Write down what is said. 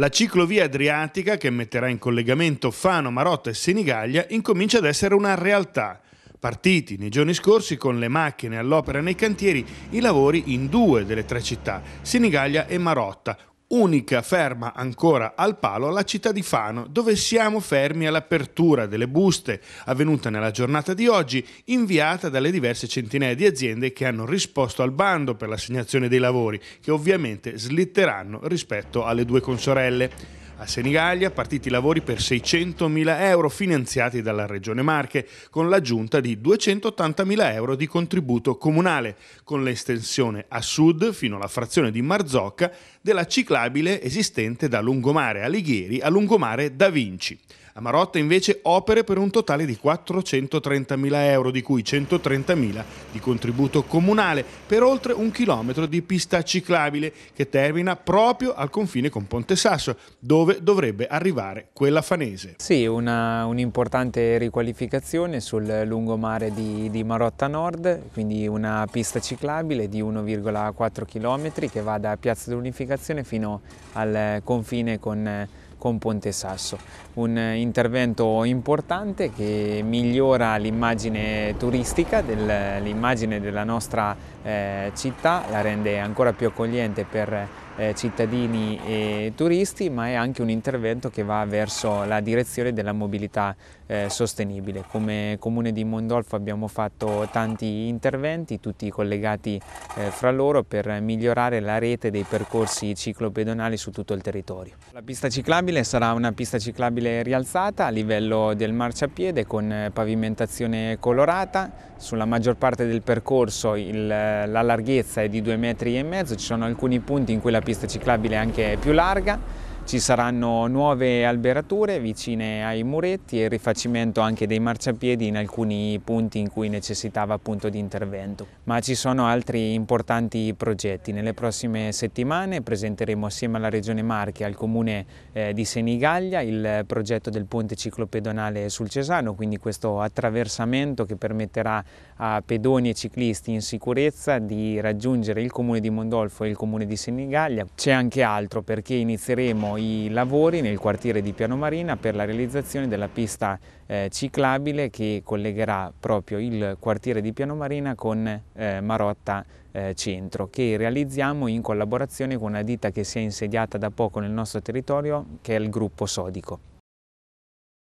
La ciclovia adriatica, che metterà in collegamento Fano, Marotta e Senigallia, incomincia ad essere una realtà. Partiti nei giorni scorsi con le macchine all'opera nei cantieri i lavori in due delle tre città, Senigallia e Marotta, unica ferma ancora al palo la città di Fano, dove siamo fermi all'apertura delle buste avvenuta nella giornata di oggi, inviata dalle diverse centinaia di aziende che hanno risposto al bando per l'assegnazione dei lavori, che ovviamente slitteranno rispetto alle due consorelle. A Senigallia partiti i lavori per 600.000 euro finanziati dalla Regione Marche, con l'aggiunta di 280.000 euro di contributo comunale, con l'estensione a sud fino alla frazione di Marzocca della ciclabile esistente da Lungomare Alighieri a Lungomare Da Vinci. A Marotta invece opere per un totale di 430.000 euro, di cui 130.000 di contributo comunale per oltre un chilometro di pista ciclabile che termina proprio al confine con Ponte Sasso, dove dove dovrebbe arrivare quella fanese. Sì, un'importante un riqualificazione sul lungomare di, di Marotta Nord, quindi una pista ciclabile di 1,4 km che va da Piazza dell'Unificazione fino al confine con con Ponte Sasso. Un intervento importante che migliora l'immagine turistica, dell'immagine della nostra eh, città, la rende ancora più accogliente per eh, cittadini e turisti, ma è anche un intervento che va verso la direzione della mobilità eh, sostenibile. Come Comune di Mondolfo abbiamo fatto tanti interventi, tutti collegati eh, fra loro per migliorare la rete dei percorsi ciclopedonali su tutto il territorio. La pista ciclabile sarà una pista ciclabile rialzata a livello del marciapiede con pavimentazione colorata, sulla maggior parte del percorso il, la larghezza è di 2,5 metri, ci sono alcuni punti in cui la pista pista ciclabile anche più larga ci saranno nuove alberature vicine ai muretti e il rifacimento anche dei marciapiedi in alcuni punti in cui necessitava appunto di intervento. Ma ci sono altri importanti progetti. Nelle prossime settimane presenteremo assieme alla Regione Marche e al Comune eh, di Senigallia il progetto del ponte ciclopedonale sul Cesano, quindi questo attraversamento che permetterà a pedoni e ciclisti in sicurezza di raggiungere il Comune di Mondolfo e il Comune di Senigallia. C'è anche altro perché inizieremo i lavori nel quartiere di Piano Marina per la realizzazione della pista eh, ciclabile che collegherà proprio il quartiere di Piano Marina con eh, Marotta eh, Centro che realizziamo in collaborazione con una ditta che si è insediata da poco nel nostro territorio che è il gruppo Sodico.